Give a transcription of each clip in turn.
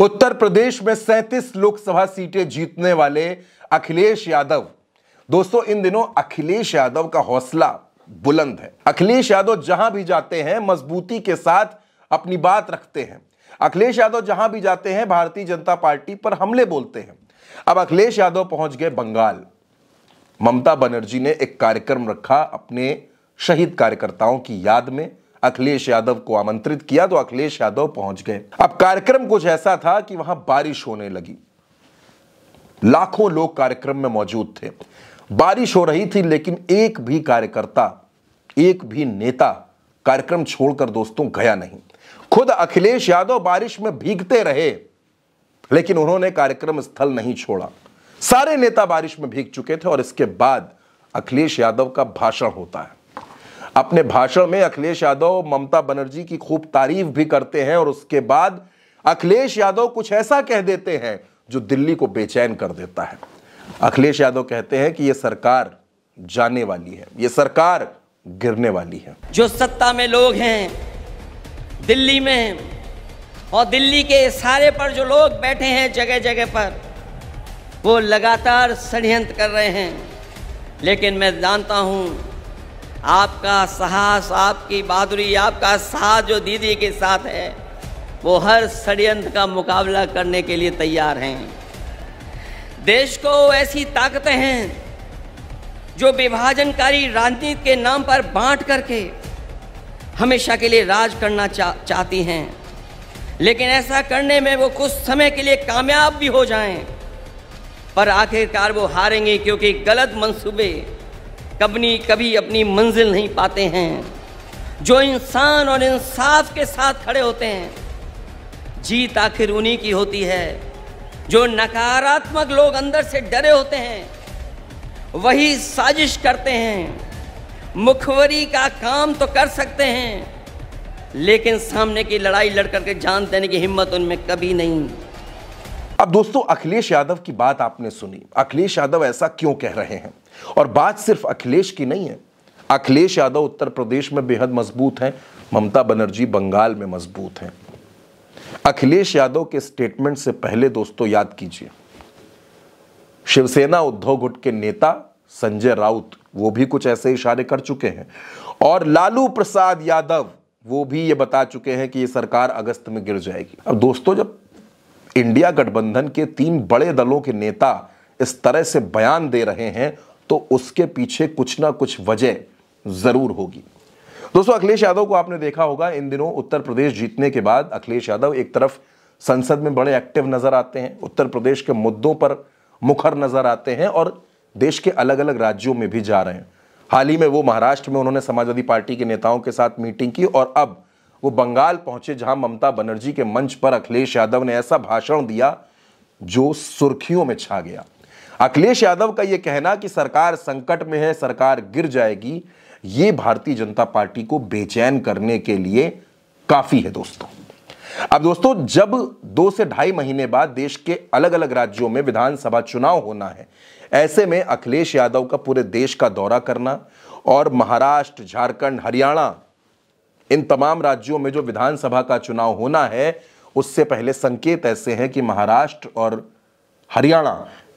उत्तर प्रदेश में 37 लोकसभा सीटें जीतने वाले अखिलेश यादव दोस्तों इन दिनों अखिलेश यादव का हौसला बुलंद है अखिलेश यादव जहां भी जाते हैं मजबूती के साथ अपनी बात रखते हैं अखिलेश यादव जहां भी जाते हैं भारतीय जनता पार्टी पर हमले बोलते हैं अब अखिलेश यादव पहुंच गए बंगाल ममता बनर्जी ने एक कार्यक्रम रखा अपने शहीद कार्यकर्ताओं की याद में अखिलेश यादव को आमंत्रित किया तो अखिलेश यादव पहुंच गए अब कार्यक्रम कुछ ऐसा था कि वहां बारिश होने लगी लाखों लोग कार्यक्रम में मौजूद थे बारिश हो रही थी लेकिन एक भी कार्यकर्ता एक भी नेता कार्यक्रम छोड़कर दोस्तों गया नहीं खुद अखिलेश यादव बारिश में भीगते रहे लेकिन उन्होंने कार्यक्रम स्थल नहीं छोड़ा सारे नेता बारिश में भीग चुके थे और इसके बाद अखिलेश यादव का भाषण होता है अपने भाषण में अखिलेश यादव ममता बनर्जी की खूब तारीफ भी करते हैं और उसके बाद अखिलेश यादव कुछ ऐसा कह देते हैं जो दिल्ली को बेचैन कर देता है अखिलेश यादव कहते हैं कि यह सरकार जाने वाली है ये सरकार गिरने वाली है जो सत्ता में लोग हैं दिल्ली में और दिल्ली के सारे पर जो लोग बैठे हैं जगह जगह पर वो लगातार षडयंत्र कर रहे हैं लेकिन मैं जानता हूं आपका साहस आपकी बहादुरी आपका साथ जो दीदी के साथ है वो हर षडयंत्र का मुकाबला करने के लिए तैयार हैं देश को ऐसी ताकतें हैं जो विभाजनकारी राजनीति के नाम पर बांट करके हमेशा के लिए राज करना चा, चाहती हैं लेकिन ऐसा करने में वो कुछ समय के लिए कामयाब भी हो जाएं पर आखिरकार वो हारेंगे क्योंकि गलत मंसूबे कभी कभी अपनी मंजिल नहीं पाते हैं जो इंसान और इंसाफ के साथ खड़े होते हैं जीत आखिर उन्हीं की होती है जो नकारात्मक लोग अंदर से डरे होते हैं वही साजिश करते हैं मुखवरी का काम तो कर सकते हैं लेकिन सामने की लड़ाई लड़ करके जान देने की हिम्मत उनमें कभी नहीं अब दोस्तों अखिलेश यादव की बात आपने सुनी अखिलेश यादव ऐसा क्यों कह रहे हैं और बात सिर्फ अखिलेश की नहीं है अखिलेश यादव उत्तर प्रदेश में बेहद मजबूत हैं ममता बनर्जी बंगाल में मजबूत हैं अखिलेश यादव के स्टेटमेंट से पहले दोस्तों याद कीजिए शिवसेना उद्धव गुट के नेता संजय राउत वो भी कुछ ऐसे इशारे कर चुके हैं और लालू प्रसाद यादव वो भी ये बता चुके हैं कि ये सरकार अगस्त में गिर जाएगी अब दोस्तों जब इंडिया गठबंधन के तीन बड़े दलों के नेता इस तरह से बयान दे रहे हैं तो उसके पीछे कुछ ना कुछ वजह जरूर होगी दोस्तों अखिलेश यादव को आपने देखा होगा इन दिनों उत्तर प्रदेश जीतने के बाद अखिलेश यादव एक तरफ संसद में बड़े एक्टिव नजर आते हैं उत्तर प्रदेश के मुद्दों पर मुखर नजर आते हैं और देश के अलग अलग राज्यों में भी जा रहे हैं हाल ही में वो महाराष्ट्र में उन्होंने समाजवादी पार्टी के नेताओं के साथ मीटिंग की और अब वो बंगाल पहुंचे जहां ममता बनर्जी के मंच पर अखिलेश यादव ने ऐसा भाषण दिया जो सुर्खियों में छा गया अखिलेश यादव का यह कहना कि सरकार संकट में है सरकार गिर जाएगी ये भारतीय जनता पार्टी को बेचैन करने के लिए काफी है दोस्तों अब दोस्तों जब दो से ढाई महीने बाद देश के अलग अलग राज्यों में विधानसभा चुनाव होना है ऐसे में अखिलेश यादव का पूरे देश का दौरा करना और महाराष्ट्र झारखंड हरियाणा इन तमाम राज्यों में जो विधानसभा का चुनाव होना है उससे पहले संकेत ऐसे हैं कि महाराष्ट्र और हरियाणा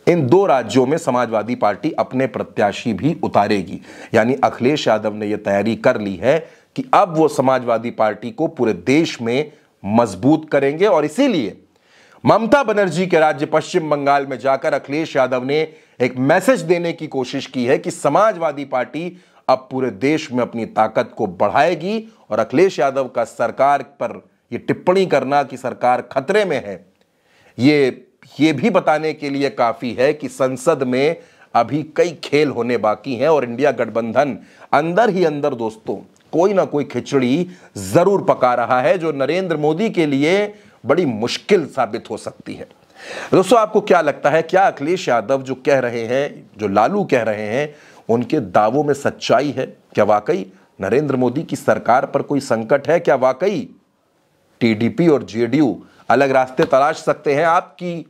इन दो राज्यों में समाजवादी पार्टी अपने प्रत्याशी भी उतारेगी यानी अखिलेश यादव ने यह तैयारी कर ली है कि अब वो समाजवादी पार्टी को पूरे देश में मजबूत करेंगे और इसीलिए ममता बनर्जी के राज्य पश्चिम बंगाल में जाकर अखिलेश यादव ने एक मैसेज देने की कोशिश की है कि समाजवादी पार्टी अब पूरे देश में अपनी ताकत को बढ़ाएगी और अखिलेश यादव का सरकार पर यह टिप्पणी करना कि सरकार खतरे में है ये ये भी बताने के लिए काफ़ी है कि संसद में अभी कई खेल होने बाकी हैं और इंडिया गठबंधन अंदर ही अंदर दोस्तों कोई ना कोई खिचड़ी ज़रूर पका रहा है जो नरेंद्र मोदी के लिए बड़ी मुश्किल साबित हो सकती है दोस्तों आपको क्या लगता है क्या अखिलेश यादव जो कह रहे हैं जो लालू कह रहे हैं उनके दावों में सच्चाई है क्या वाकई नरेंद्र मोदी की सरकार पर कोई संकट है क्या वाकई टीडीपी और जेडीयू अलग रास्ते तलाश सकते हैं आपकी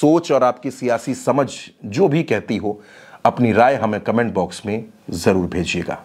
सोच और आपकी सियासी समझ जो भी कहती हो अपनी राय हमें कमेंट बॉक्स में ज़रूर भेजिएगा